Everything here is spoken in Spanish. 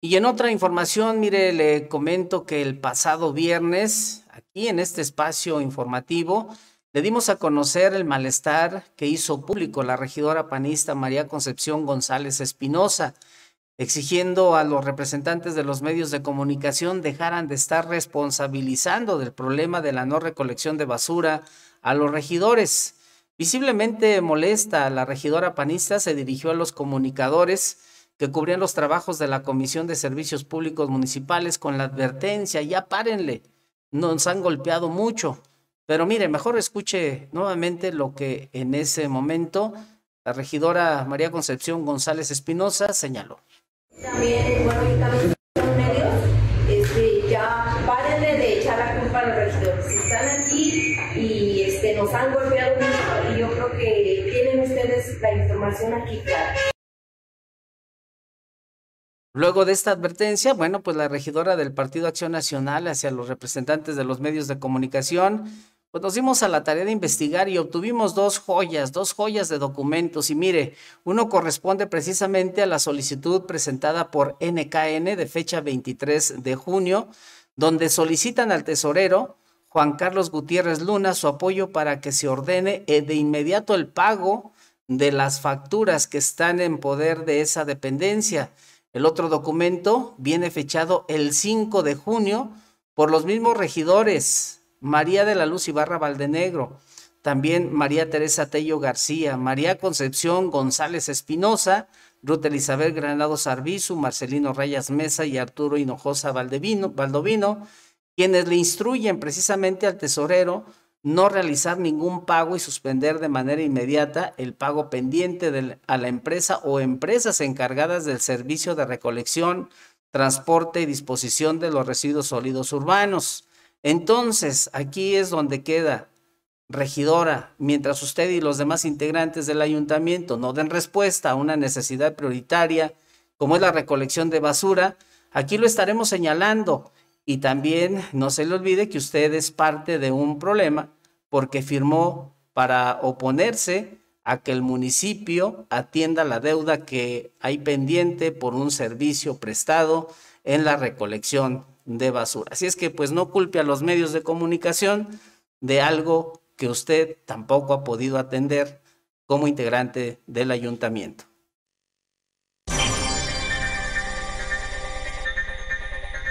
Y en otra información, mire, le comento que el pasado viernes, aquí en este espacio informativo, le dimos a conocer el malestar que hizo público la regidora panista María Concepción González Espinosa, exigiendo a los representantes de los medios de comunicación dejaran de estar responsabilizando del problema de la no recolección de basura a los regidores. Visiblemente molesta, la regidora panista se dirigió a los comunicadores que cubrían los trabajos de la Comisión de Servicios Públicos Municipales con la advertencia, ya párenle, nos han golpeado mucho. Pero mire, mejor escuche nuevamente lo que en ese momento la regidora María Concepción González Espinosa señaló. También también los medios, este, ya párenle de echar la culpa a los regidores. Están aquí y este, nos han golpeado mucho y yo creo que tienen ustedes la información aquí clara. Luego de esta advertencia, bueno, pues la regidora del Partido Acción Nacional hacia los representantes de los medios de comunicación, pues nos dimos a la tarea de investigar y obtuvimos dos joyas, dos joyas de documentos. Y mire, uno corresponde precisamente a la solicitud presentada por NKN de fecha 23 de junio, donde solicitan al tesorero Juan Carlos Gutiérrez Luna su apoyo para que se ordene eh, de inmediato el pago de las facturas que están en poder de esa dependencia. El otro documento viene fechado el 5 de junio por los mismos regidores, María de la Luz Ibarra Valdenegro, también María Teresa Tello García, María Concepción González Espinosa, Ruth Elizabeth Granado Arbizu, Marcelino Rayas Mesa y Arturo Hinojosa Valdovino, quienes le instruyen precisamente al tesorero no realizar ningún pago y suspender de manera inmediata el pago pendiente a la empresa o empresas encargadas del servicio de recolección, transporte y disposición de los residuos sólidos urbanos. Entonces, aquí es donde queda, regidora, mientras usted y los demás integrantes del ayuntamiento no den respuesta a una necesidad prioritaria como es la recolección de basura, aquí lo estaremos señalando y también no se le olvide que usted es parte de un problema porque firmó para oponerse a que el municipio atienda la deuda que hay pendiente por un servicio prestado en la recolección de basura. Así es que pues no culpe a los medios de comunicación de algo que usted tampoco ha podido atender como integrante del ayuntamiento.